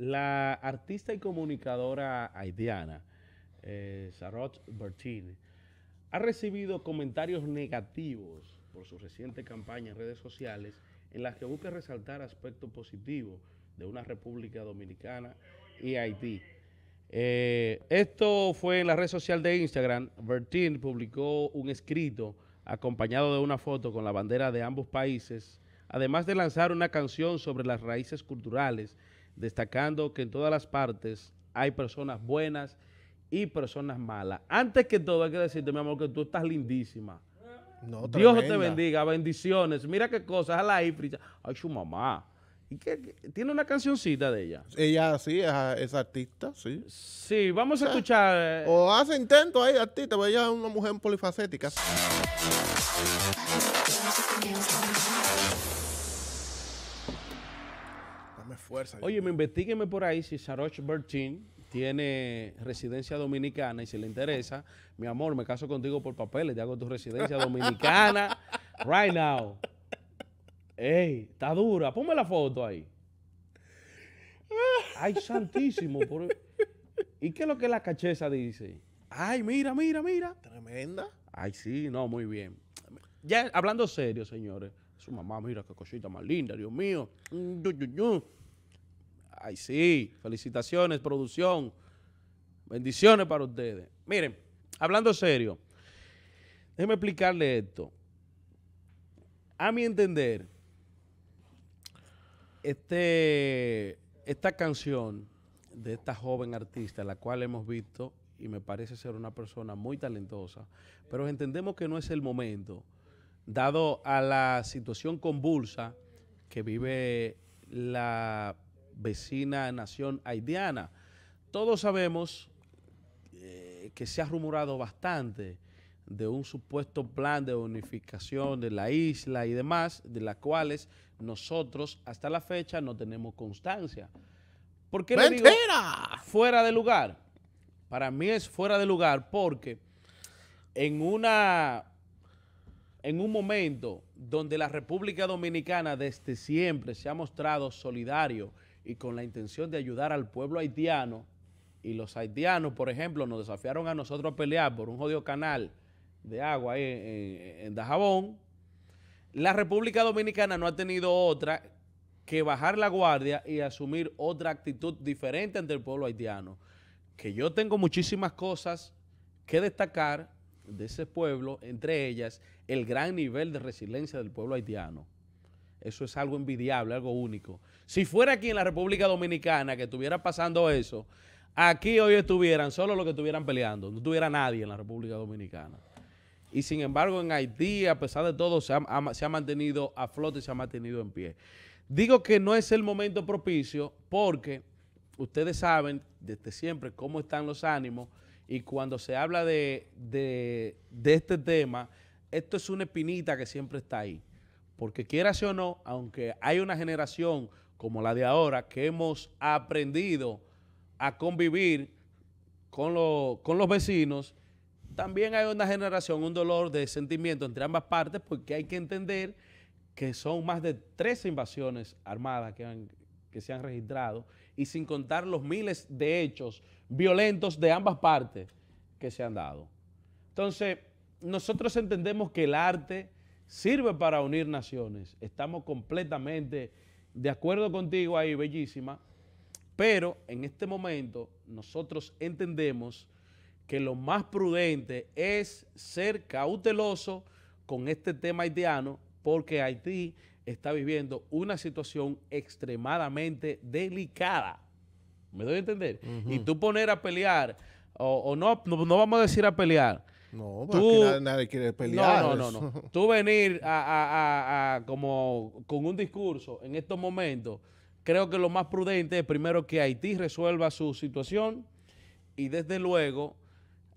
La artista y comunicadora haitiana, Sarot eh, ha recibido comentarios negativos por su reciente campaña en redes sociales en las que busca resaltar aspectos positivos de una República Dominicana y Haití. Eh, esto fue en la red social de Instagram. Bertin publicó un escrito acompañado de una foto con la bandera de ambos países, además de lanzar una canción sobre las raíces culturales destacando que en todas las partes hay personas buenas y personas malas. Antes que todo, hay que decirte, mi amor, que tú estás lindísima. No, Dios te bendiga, bendiciones. Mira qué cosas, a la Ifricha. Ay, su mamá. ¿Y qué, Tiene una cancioncita de ella. Ella sí, es, artista, sí. Sí, vamos a escuchar. Eh. O hace intento ahí, artista, porque ella es una mujer polifacética. Oye, me investigueme por ahí si Saroch Bertin tiene residencia dominicana y si le interesa, mi amor, me caso contigo por papeles, te hago tu residencia dominicana right now. Ey, está dura, ponme la foto ahí. Ay, santísimo. ¿Y qué es lo que la cacheza dice? Ay, mira, mira, mira. Tremenda. Ay, sí, no, muy bien. Ya hablando serio, señores. Su mamá, mira qué cosita más linda, Dios mío. Mm, Ay, sí. Felicitaciones, producción. Bendiciones para ustedes. Miren, hablando serio, déjenme explicarle esto. A mi entender, este, esta canción de esta joven artista, la cual hemos visto y me parece ser una persona muy talentosa, pero entendemos que no es el momento, dado a la situación convulsa que vive la vecina nación haitiana. Todos sabemos eh, que se ha rumorado bastante de un supuesto plan de unificación de la isla y demás, de las cuales nosotros hasta la fecha no tenemos constancia. ¿Por qué le digo fuera de lugar? Para mí es fuera de lugar porque en una en un momento donde la República Dominicana desde siempre se ha mostrado solidario y con la intención de ayudar al pueblo haitiano. Y los haitianos, por ejemplo, nos desafiaron a nosotros a pelear por un jodido canal de agua ahí en, en Dajabón. La República Dominicana no ha tenido otra que bajar la guardia y asumir otra actitud diferente ante el pueblo haitiano. Que yo tengo muchísimas cosas que destacar de ese pueblo, entre ellas el gran nivel de resiliencia del pueblo haitiano. Eso es algo envidiable, algo único. Si fuera aquí en la República Dominicana que estuviera pasando eso, aquí hoy estuvieran solo los que estuvieran peleando. No tuviera nadie en la República Dominicana. Y sin embargo, en Haití, a pesar de todo, se ha, mantenido a flote, se ha mantenido en pie. Digo que no es el momento propicio porque ustedes saben desde siempre cómo están los ánimos y cuando se habla de este tema, esto es una espinita que siempre está ahí. Porque quiera o no, aunque hay una generación como la de ahora que hemos aprendido a convivir con, los vecinos, también hay una generación, un dolor de sentimiento entre ambas partes porque hay que entender que son más de tres invasiones armadas que, que se han registrado y sin contar los miles de hechos violentos de ambas partes que se han dado. Entonces, nosotros entendemos que el arte sirve para unir naciones. Estamos completamente de acuerdo contigo ahí, bellísima. Pero en este momento nosotros entendemos que lo más prudente es ser cauteloso con este tema haitiano porque Haití está viviendo una situación extremadamente delicada. ¿Me doy a entender? Y tú poner a pelear, o, no, no, vamos a decir a pelear, no, tú, nadie, quiere pelear. No, no, no. tú venir a, como con un discurso en estos momentos, creo que lo más prudente es primero que Haití resuelva su situación y desde luego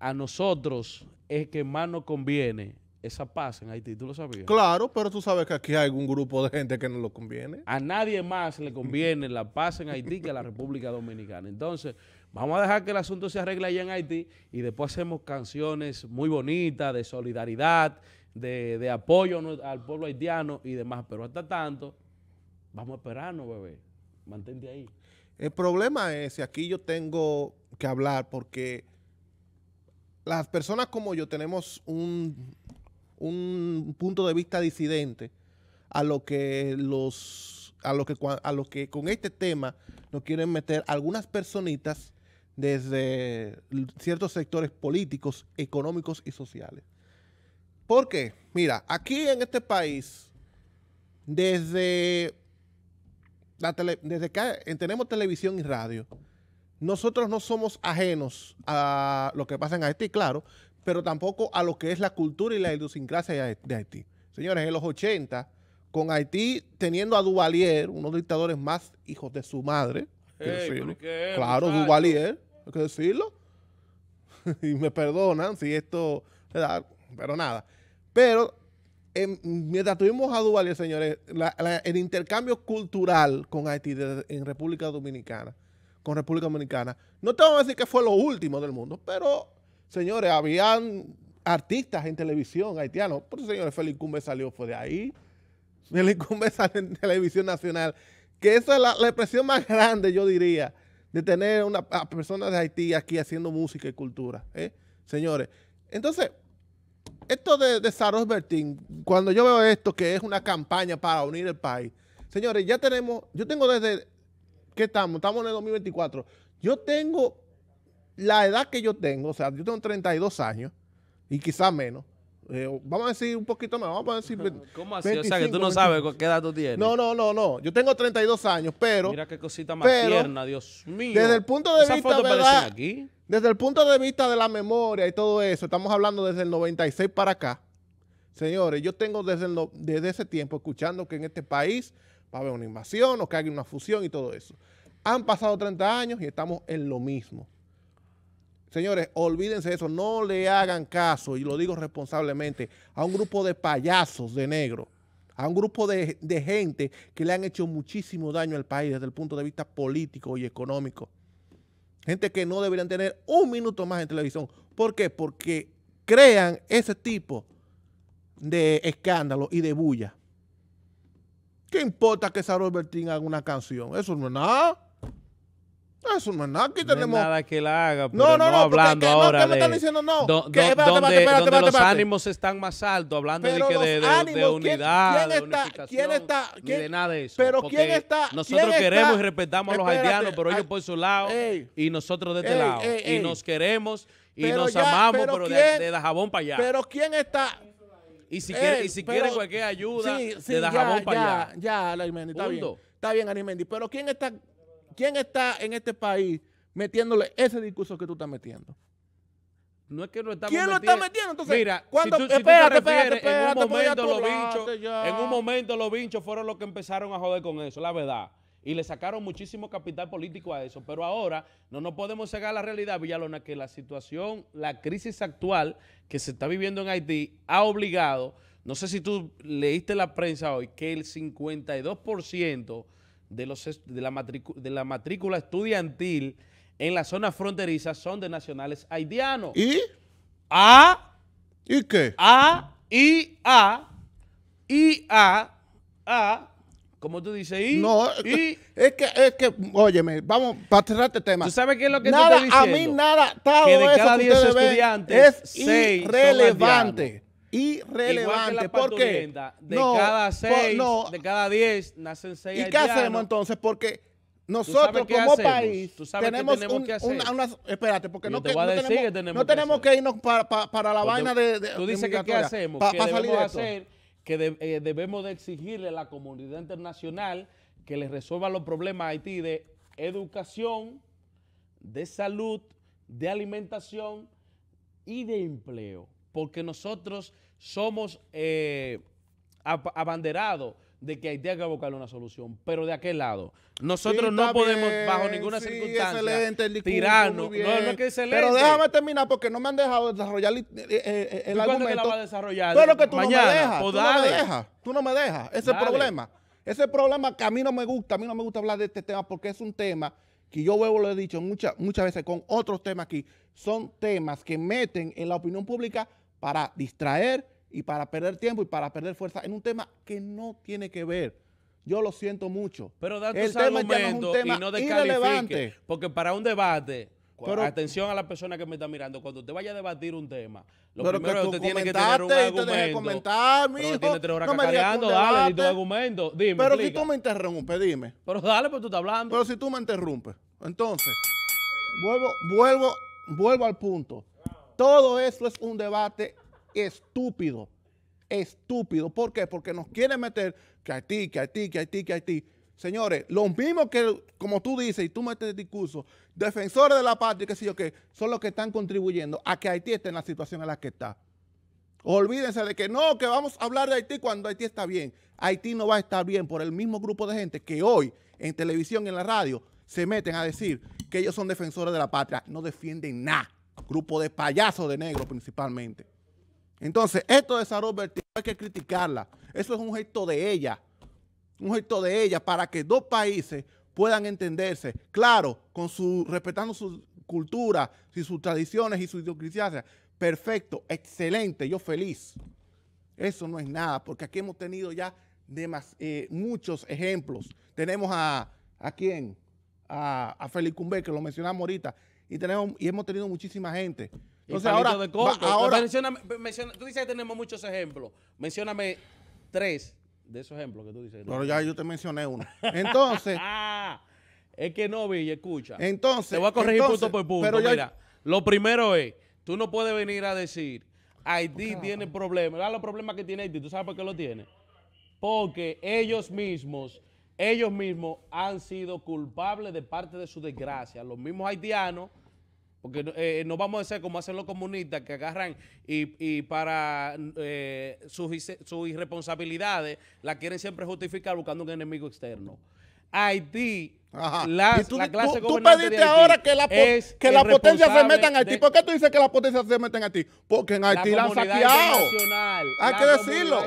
a nosotros es que más nos conviene esa paz en Haití, ¿tú lo sabías? Claro, pero tú sabes que aquí hay un grupo de gente que no lo conviene. A nadie más le conviene la paz en Haití que a la República Dominicana. Entonces, vamos a dejar que el asunto se arregle allá en Haití y después hacemos canciones muy bonitas de solidaridad, de, apoyo al pueblo haitiano y demás. Pero hasta tanto, vamos a esperarnos, bebé. Mantente ahí. El problema es, que aquí yo tengo que hablar porque las personas como yo tenemos un, un punto de vista disidente a lo que los a lo que a lo que con este tema nos quieren meter algunas personitas desde ciertos sectores políticos, económicos y sociales. ¿Por qué? Mira, aquí en este país desde la desde que tenemos televisión y radio, nosotros no somos ajenos a lo que pasa en Haití, claro, pero tampoco a lo que es la cultura y la idiosincrasia de Haití. Señores, en los 80, con Haití teniendo a Duvalier, uno de los dictadores más hijos de su madre, decirlo. claro, Duvalier, hay que decirlo. y me perdonan si esto pero nada. Pero em, mientras tuvimos a Duvalier, señores, el intercambio cultural con Haití en República Dominicana, con República Dominicana, no te vamos a decir que fue lo último del mundo, pero Señores, habían artistas en televisión haitianos. Por eso, señores, Félix Cumbe salió fue de ahí. Félix Cumbe salió en televisión nacional. Que esa es la, expresión más grande, yo diría, de tener una a persona de Haití aquí haciendo música y cultura. ¿eh? Señores, entonces, esto de, de Saros Bertín, cuando yo veo esto, que es una campaña para unir el país. Señores, ya tenemos, yo tengo desde, ¿qué estamos? Estamos en el 2024. Yo tengo la edad que yo tengo, o sea, yo tengo 32 años y quizás menos. Eh, vamos a decir un poquito más, vamos a decir... ¿Cómo así? o sea, que tú no sabes qué edad tú tienes. No, no, no, no. Yo tengo 32 años, pero... Mira qué cosita más tierna, Dios mío. Desde el punto de vista, ¿verdad? Desde el punto de vista de la memoria y todo eso, estamos hablando desde el 96 para acá. Señores, yo tengo desde, desde ese tiempo escuchando que en este país va a haber una invasión o que hay una fusión y todo eso. Han pasado 30 años y estamos en lo mismo. Señores, olvídense de eso, no le hagan caso, y lo digo responsablemente, a un grupo de payasos de negro, a un grupo de, gente que le han hecho muchísimo daño al país desde el punto de vista político y económico. Gente que no deberían tener un minuto más en televisión. ¿Por qué? Porque crean ese tipo de escándalo y de bulla. ¿Qué importa que esa Bertín haga una canción? Eso no es nada. Eso no es nada, aquí tenemos... No nada que la haga, no, no, no, hablando ¿qué, me están diciendo? No, espérate, donde, espérate, espérate, los ánimos están más altos, hablando de, unidad, ¿quién, quién de ¿quién está, ni de nada de eso. Pero ¿quién está? Nosotros queremos y respetamos a los haitianos, pero ellos por su lado y nosotros de este lado. y nos queremos y nos amamos, pero, de, la jabón para allá. Pero ¿quién está...? Y si quieren si quiere cualquier ayuda, de la jabón para allá. Ya, ya, Mendy, está bien. Está bien, Arimendi pero ¿quién está ¿Quién está en este país metiéndole ese discurso que tú estás metiendo? No es que lo estamos ¿Quién lo está metiendo? Entonces, Mira, cuando, tú, refieres, en un momento los vinchos, fueron los que empezaron a joder con eso, la verdad. Y le sacaron muchísimo capital político a eso. Pero ahora no nos podemos cegar la realidad, Villalona, que la situación, la crisis actual que se está viviendo en Haití ha obligado, no sé si tú leíste la prensa hoy, que el 52% de, los, de, la de la matrícula estudiantil en la zona fronteriza son de nacionales haitianos. ¿Y? A. ¿Y qué? A, ¿Y? A, ¿Y? A, A. ¿Cómo tú dices? ¿Y? no, es que, es que, óyeme, vamos, para cerrar este tema. ¿Tú sabes qué es lo que nada, te diciendo? A mí nada, todo que de cada 10 estudiantes es irrelevante irrelevante. porque De cada seis, de cada diez, nacen seis ¿Y qué hacemos entonces? Porque nosotros como país tenemos, tenemos que hacer? Una, espérate, porque no, tenemos, que no tenemos que, irnos para, para, la vaina de, Tú dices que qué hacemos, que hacer, que de, eh, debemos de exigirle a la comunidad internacional que les resuelva los problemas a Haití de educación, de salud, de alimentación y de empleo. Porque nosotros somos eh, abanderados de que hay que buscarle una solución, pero de aquel lado. Nosotros no podemos, bajo ninguna circunstancia, tirarnos. Pero déjame terminar porque no me han dejado desarrollar eh, eh, el, argumento. Que que tú no me pues dejas. tú no me dejas. Ese es el problema. Ese es el problema que a mí no me gusta. A mí no me gusta hablar de este tema porque es un tema que yo luego lo he dicho muchas, muchas veces con otros temas aquí. Son temas que meten en la opinión pública para distraer y para perder tiempo y para perder fuerza en un tema que no tiene que ver. Yo lo siento mucho. Pero da tus un tema y no descalifique. Porque para un debate, atención a la persona que me está mirando, cuando usted vaya a debatir un tema, lo primero que usted tiene que tener un argumento. pero Dime, pero si tú me interrumpes, dime. Pero dale, pero pues tú estás hablando. Pero si tú me interrumpes. Entonces, vuelvo, vuelvo, vuelvo al punto. Todo eso es un debate estúpido. Estúpido. ¿Por qué? Porque nos quieren meter que Haití, que Haití, que Haití, que Haití. Señores, los mismos que, como tú dices y tú metes el discurso, defensores de la patria, qué sé yo qué, son los que están contribuyendo a que Haití esté en la situación en la que está. Olvídense de que no, que vamos a hablar de Haití cuando Haití está bien. Haití no va a estar bien por el mismo grupo de gente que hoy en televisión y en la radio se meten a decir que ellos son defensores de la patria. No defienden nada. Grupo de payasos de negro principalmente. Entonces, esto de Sarah hay que criticarla. Eso es un gesto de ella. Un gesto de ella para que dos países puedan entenderse. Claro, con su, respetando su cultura, y sus tradiciones y su idiosincrasia. Perfecto, excelente, yo feliz. Eso no es nada, porque aquí hemos tenido ya eh, muchos ejemplos. Tenemos a, ¿a quién? A, a Félix Cumber, que lo mencionamos ahorita, y tenemos y hemos tenido muchísima gente. Entonces ahora, tú dices que tenemos muchos ejemplos. Mencióname tres de esos ejemplos que tú dices. Pero ya yo te mencioné uno. Entonces, ah, es que no vi, escucha. Entonces, te voy a corregir punto por punto. Pero Mira, lo primero es, tú no puedes venir a decir Haití tiene problemas. los problemas que tiene Haití? ¿Tú sabes por qué lo tiene? Porque ellos mismos ellos mismos han sido culpables de parte de su desgracia. Los mismos haitianos, porque eh, eh, no vamos a ser como hacen los comunistas que agarran y, para eh, sus, sus irresponsabilidades la quieren siempre justificar buscando un enemigo externo. Haití y tú, pediste ahora que, la, que la se metan a Haití. ¿Por qué tú dices que la potencia se meten a ti? Porque en Haití la, saqueado. Hay que decirlo.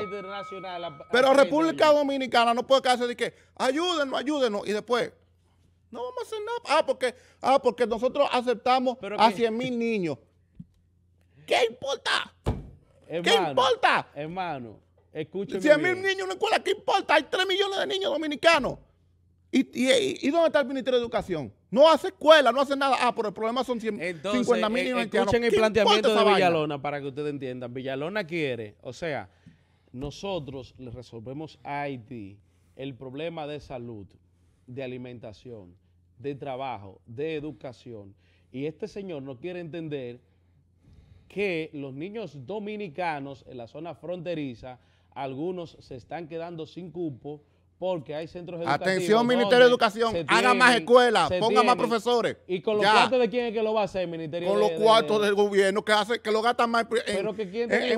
Pero República Dominicana no puede quedarse de que ayúdenos, ayúdenos. Y después, no vamos a hacer nada. Ah, porque, ah, porque nosotros aceptamos a 100 mil niños. ¿Qué importa? ¿Qué importa? Hermano, escúcheme. 100 mil niños en una escuela, ¿qué importa? Hay 3 millones de niños dominicanos. ¿Y, dónde está el Ministerio de Educación? No hace escuela, no hace nada. Ah, pero el problema son 100, 50 mil eh, Escuchen el planteamiento de Villalona para que ustedes entiendan. Villalona quiere, o sea, nosotros le resolvemos a Haití el problema de salud, de alimentación, de trabajo, de educación. Y este señor no quiere entender que los niños dominicanos en la zona fronteriza, algunos se están quedando sin cupo porque hay centros educativos. Atención, Ministerio de Educación, haga más escuelas, ponga más profesores. ¿Y con los cuartos de quién es que lo va a hacer, Ministerio Con los cuartos del gobierno que hace, que lo gastan más en, pero que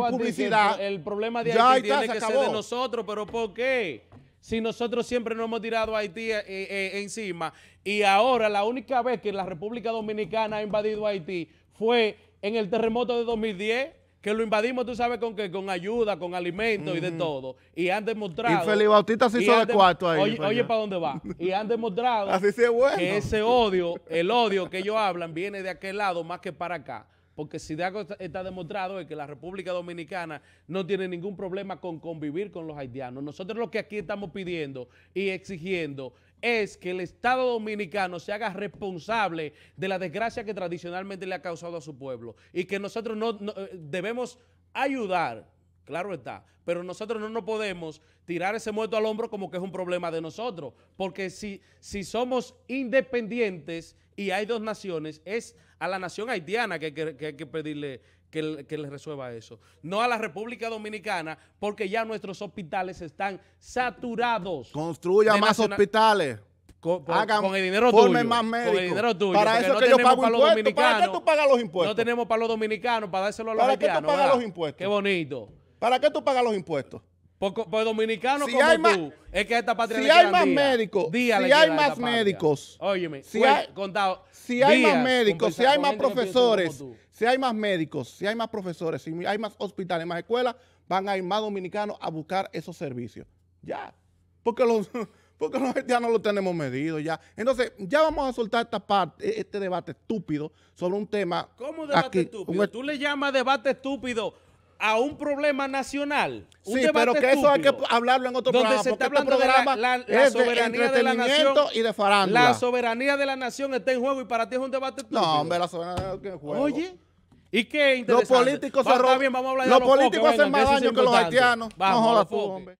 publicidad. El, problema de Haití tiene que ser de nosotros, pero ¿por qué? Si nosotros siempre nos hemos tirado a Haití eh, eh, encima y ahora la única vez que la República Dominicana ha invadido Haití fue en el terremoto de 2010 que lo invadimos, tú sabes, con que con ayuda, con alimentos y de todo. Y han demostrado. Y Felipe Bautista se hizo de cuarto ahí. Oye, ¿para dónde va? Y han demostrado Así sí bueno. que ese odio, el odio que ellos hablan, viene de aquel lado más que para acá. Porque si de algo está demostrado es que la República Dominicana no tiene ningún problema con convivir con los haitianos. Nosotros lo que aquí estamos pidiendo y exigiendo es que el Estado dominicano se haga responsable de la desgracia que tradicionalmente le ha causado a su pueblo y que nosotros no, eh, debemos ayudar, claro está, pero nosotros no nos podemos tirar ese muerto al hombro como que es un problema de nosotros, porque si, si somos independientes y hay dos naciones, es a la nación haitiana que, que, hay que pedirle que, le resuelva eso. No a la República Dominicana, porque ya nuestros hospitales están saturados. Construya más hospitales. Con, Hagan, con, el dinero tuyo. Más médicos. Con el dinero tuyo. Para eso es que yo pago para impuestos. Los ¿Para qué tú pagas los impuestos? No tenemos para los dominicanos, para dárselo a los ¿Para ¿Para qué tú pagas los impuestos? Qué bonito. ¿Para qué tú pagas los impuestos? Por, dominicanos como tú, es que esta patria Si hay más médicos, si hay más médicos, si hay, contado, si hay más médicos, si hay más profesores, si hay más médicos, si hay más profesores, si hay más hospitales, más escuelas, van a ir más dominicanos a buscar esos servicios. Ya. Porque los, porque los no lo tenemos medido ya. Entonces, ya vamos a soltar esta parte, e-, este debate estúpido sobre un tema. ¿Cómo debate aquí, estúpido? E-, tú le llamas debate estúpido a un problema nacional. sí, pero que eso hay que hablarlo en otro programa. Se está este programa de la, es soberanía de, de, y de farándula. La soberanía de la nación está en juego y para ti es un debate estúpido. No, hombre, la soberanía está en juego. Oye. ¿Y qué interesante? Los políticos, se roban. los, los políticos hacen más daño que, los haitianos. Vamos, no jodas tú, hombre.